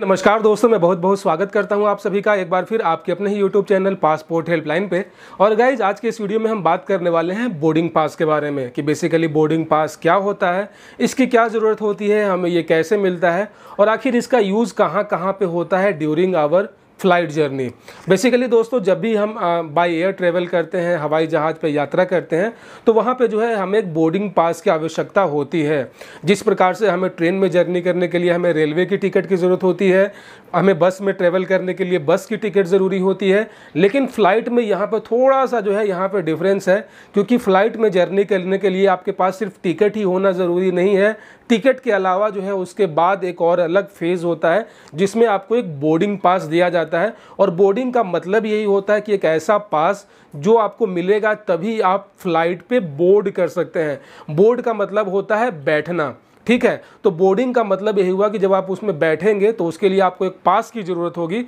नमस्कार दोस्तों मैं बहुत बहुत स्वागत करता हूं आप सभी का एक बार फिर आपके अपने ही यूट्यूब चैनल पासपोर्ट हेल्पलाइन पे और गाइज आज के इस वीडियो में हम बात करने वाले हैं बोर्डिंग पास के बारे में कि बेसिकली बोर्डिंग पास क्या होता है इसकी क्या ज़रूरत होती है हमें ये कैसे मिलता है और आखिर इसका यूज़ कहाँ कहाँ पर होता है during our flight journey basically दोस्तों जब भी हम बाय एयर ट्रेवल करते हैं हवाई जहाज़ पर यात्रा करते हैं तो वहाँ पे जो है हमें एक बोर्डिंग पास की आवश्यकता होती है जिस प्रकार से हमें ट्रेन में जर्नी करने के लिए हमें रेलवे की टिकट की ज़रूरत होती है हमें बस में ट्रेवल करने के लिए बस की टिकट ज़रूरी होती है लेकिन फ़्लाइट में यहाँ पर थोड़ा सा जो है यहाँ पर डिफरेंस है क्योंकि फ़्लाइट में जर्नी करने के लिए आपके पास सिर्फ टिकट ही होना ज़रूरी नहीं है टिकट के अलावा जो है उसके बाद एक और अलग फेज़ होता है जिसमें आपको एक बोर्डिंग पास दिया जाता जाता है और बोर्डिंग का मतलब यही होता है कि एक ऐसा पास जो आपको मिलेगा तभी आप फ्लाइट पे बोर्ड कर सकते हैं बोर्ड का मतलब होता है बैठना ठीक है तो बोर्डिंग का मतलब यही हुआ कि जब आप उसमें बैठेंगे तो उसके लिए आपको एक पास की ज़रूरत होगी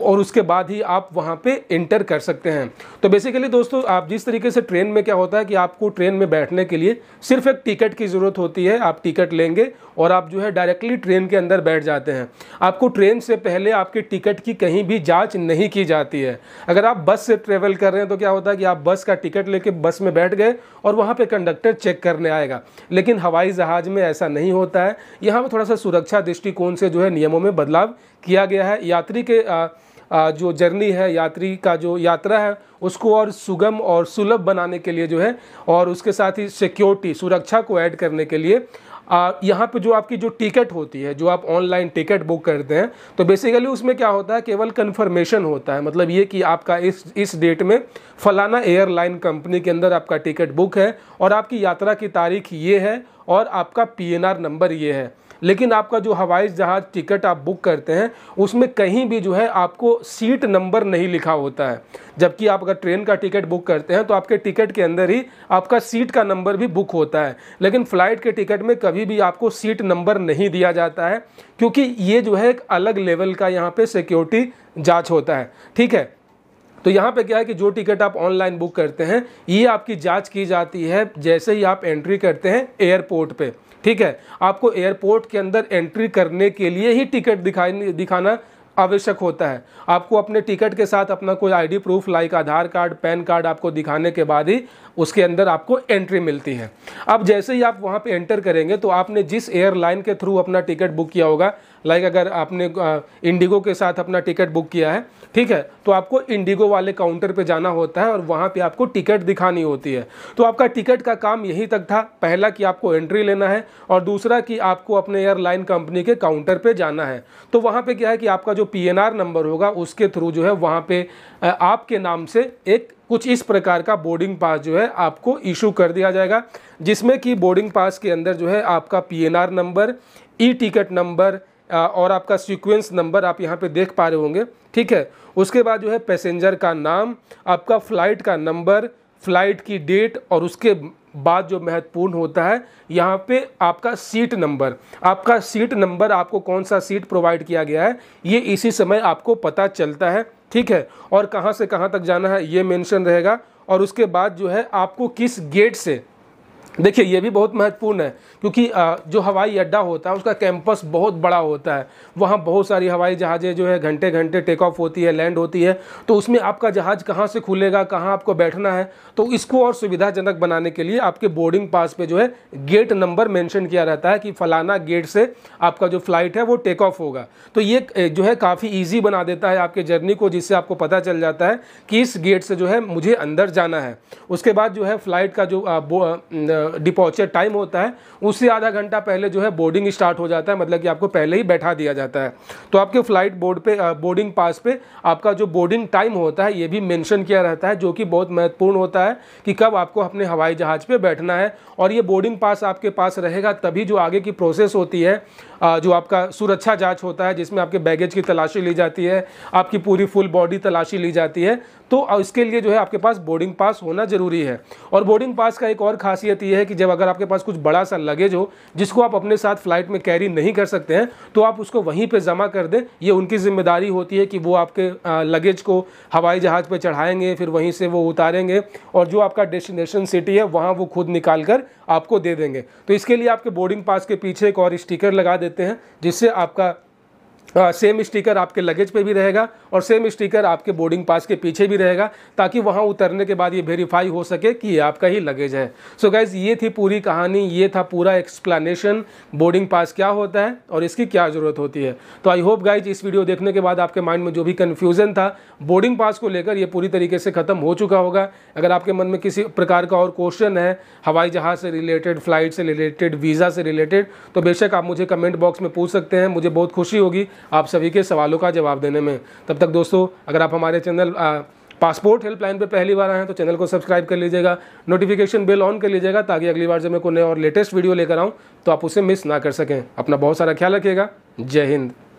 और उसके बाद ही आप वहाँ पे इंटर कर सकते हैं तो बेसिकली दोस्तों आप जिस तरीके से ट्रेन में क्या होता है कि आपको ट्रेन में बैठने के लिए सिर्फ एक टिकट की ज़रूरत होती है आप टिकट लेंगे और आप जो है डायरेक्टली ट्रेन के अंदर बैठ जाते हैं आपको ट्रेन से पहले आपके टिकट की कहीं भी जाँच नहीं की जाती है अगर आप बस से ट्रेवल कर रहे हैं तो क्या होता है कि आप बस का टिकट ले बस में बैठ गए और वहाँ पर कंडक्टर चेक करने आएगा लेकिन हवाई जहाज़ में ऐसा नहीं होता है यहाँ पर थोड़ा सा सुरक्षा दृष्टिकोण से जो है नियमों में बदलाव किया गया है यात्री के जो जर्नी है यात्री का जो यात्रा है उसको और सुगम और सुलभ बनाने के लिए जो है और उसके साथ ही सिक्योरिटी सुरक्षा को ऐड करने के लिए यहाँ पे जो आपकी जो टिकट होती है जो आप ऑनलाइन टिकट बुक करते हैं तो बेसिकली उसमें क्या होता है केवल कन्फर्मेशन होता है मतलब ये कि आपका इस इस डेट में फलाना एयरलाइन कंपनी के अंदर आपका टिकट बुक है और आपकी यात्रा की तारीख ये है और आपका पी नंबर ये है लेकिन आपका जो हवाई जहाज़ टिकट आप बुक करते हैं उसमें कहीं भी जो है आपको सीट नंबर नहीं लिखा होता है जबकि आप अगर ट्रेन का टिकट बुक करते हैं तो आपके टिकट के अंदर ही आपका सीट का नंबर भी बुक होता है लेकिन फ़्लाइट के टिकट में कभी भी आपको सीट नंबर नहीं दिया जाता है क्योंकि ये जो है एक अलग लेवल का यहाँ पर सिक्योरिटी जाँच होता है ठीक है तो यहाँ पे क्या है कि जो टिकट आप ऑनलाइन बुक करते हैं ये आपकी जांच की जाती है जैसे ही आप एंट्री करते हैं एयरपोर्ट पे ठीक है आपको एयरपोर्ट के अंदर एंट्री करने के लिए ही टिकट दिखाई दिखाना आवश्यक होता है आपको अपने टिकट के साथ अपना कोई ID proof like Aadhaar card PAN card आपको दिखाने के बाद ही उसके अंदर आपको एंट्री मिलती है अब जैसे ही आप वहाँ पे एंटर करेंगे तो आपने जिस एयरलाइन के थ्रू अपना टिकट बुक किया होगा लाइक अगर आपने इंडिगो के साथ अपना टिकट बुक किया है ठीक है तो आपको इंडिगो वाले काउंटर पर जाना होता है और वहाँ पर आपको टिकट दिखानी होती है तो आपका टिकट का काम यहीं तक था पहला कि आपको एंट्री लेना है और दूसरा कि आपको अपने एयरलाइन कंपनी के काउंटर पर जाना है तो वहाँ पर क्या है कि आपका जो आर नंबर होगा उसके थ्रू जो है वहाँ पे आपके नाम से एक कुछ इस प्रकार का बोर्डिंग पास जो है आपको इशू कर दिया जाएगा जिसमें कि बोर्डिंग पास के अंदर जो है आपका R number E ticket number और आपका सीक्वेंस नंबर आप यहाँ पे देख पा रहे होंगे ठीक है उसके बाद जो है पैसेंजर का नाम आपका फ़्लाइट का नंबर फ़्लाइट की डेट और उसके बात जो महत्वपूर्ण होता है यहाँ पे आपका सीट नंबर आपका सीट नंबर आपको कौन सा सीट प्रोवाइड किया गया है ये इसी समय आपको पता चलता है ठीक है और कहाँ से कहाँ तक जाना है ये मेंशन रहेगा और उसके बाद जो है आपको किस गेट से देखिए ये भी बहुत महत्वपूर्ण है क्योंकि जो हवाई अड्डा होता है उसका कैंपस बहुत बड़ा होता है वहाँ बहुत सारी हवाई जहाज़ें जो है घंटे घंटे टेक ऑफ होती है लैंड होती है तो उसमें आपका जहाज़ कहाँ से खुलेगा कहाँ आपको बैठना है तो इसको और सुविधाजनक बनाने के लिए आपके बोर्डिंग पास पे जो है गेट नंबर मैंशन किया रहता है कि फलाना गेट से आपका जो फ्लाइट है वो टेक ऑफ होगा तो ये जो है काफ़ी ईजी बना देता है आपके जर्नी को जिससे आपको पता चल जाता है कि इस गेट से जो है मुझे अंदर जाना है उसके बाद जो है फ्लाइट का जो डिपॉचर टाइम होता है उससे आधा घंटा पहले जो है बोर्डिंग स्टार्ट हो जाता है मतलब कि आपको पहले ही बैठा दिया जाता है तो आपके फ्लाइट बोर्ड पे बोर्डिंग पास पे आपका जो बोर्डिंग टाइम होता है ये भी मेंशन किया रहता है जो कि बहुत महत्वपूर्ण होता है कि कब आपको अपने हवाई जहाज़ पर बैठना है और ये बोर्डिंग पास आपके पास रहेगा तभी जो आगे की प्रोसेस होती है जो आपका सुरक्षा जाँच होता है जिसमें आपके बैगेज की तलाशी ली जाती है आपकी पूरी फुल बॉडी तलाशी ली जाती है तो इसके लिए जो है आपके पास बोर्डिंग पास होना ज़रूरी है और बोर्डिंग पास का एक और खासियत ये ये है कि जब अगर आपके पास कुछ बड़ा सा लगेज हो जिसको आप अपने साथ फ्लाइट में कैरी नहीं कर सकते हैं तो आप उसको वहीं पर जमा कर दें ये उनकी जिम्मेदारी होती है कि वो आपके लगेज को हवाई जहाज़ पर चढ़ाएंगे फिर वहीं से वो उतारेंगे और जो आपका डेस्टिनेशन सिटी है वहाँ वो खुद निकाल कर आपको दे देंगे तो इसके लिए आपके बोर्डिंग पास के पीछे एक और स्टिकर लगा देते हैं जिससे आपका सेम हाँ, स्टिकर आपके लगेज पे भी रहेगा और सेम स्टिकर आपके बोर्डिंग पास के पीछे भी रहेगा ताकि वहाँ उतरने के बाद ये वेरीफाई हो सके कि ये आपका ही लगेज है सो so गाइज ये थी पूरी कहानी ये था पूरा एक्सप्लेनेशन बोर्डिंग पास क्या होता है और इसकी क्या ज़रूरत होती है तो आई होप गाइज इस वीडियो देखने के बाद आपके माइंड में जो भी कन्फ्यूज़न था बोर्डिंग पास को लेकर ये पूरी तरीके से ख़त्म हो चुका होगा अगर आपके मन में किसी प्रकार का और क्वेश्चन है हवाई जहाज़ से रिलेटेड फ़्लाइट से रिलेटेड वीज़ा से रिलेटेड तो बेशक आप मुझे कमेंट बॉक्स में पूछ सकते हैं मुझे बहुत खुशी होगी आप सभी के सवालों का जवाब देने में तब तक दोस्तों अगर आप हमारे चैनल पासपोर्ट हेल्पलाइन पर पहली बार आए हैं तो चैनल को सब्सक्राइब कर लीजिएगा नोटिफिकेशन बेल ऑन कर लीजिएगा ताकि अगली बार जब मैं कोई नया और लेटेस्ट वीडियो लेकर आऊँ तो आप उसे मिस ना कर सकें अपना बहुत सारा ख्याल रखिएगा जय हिंद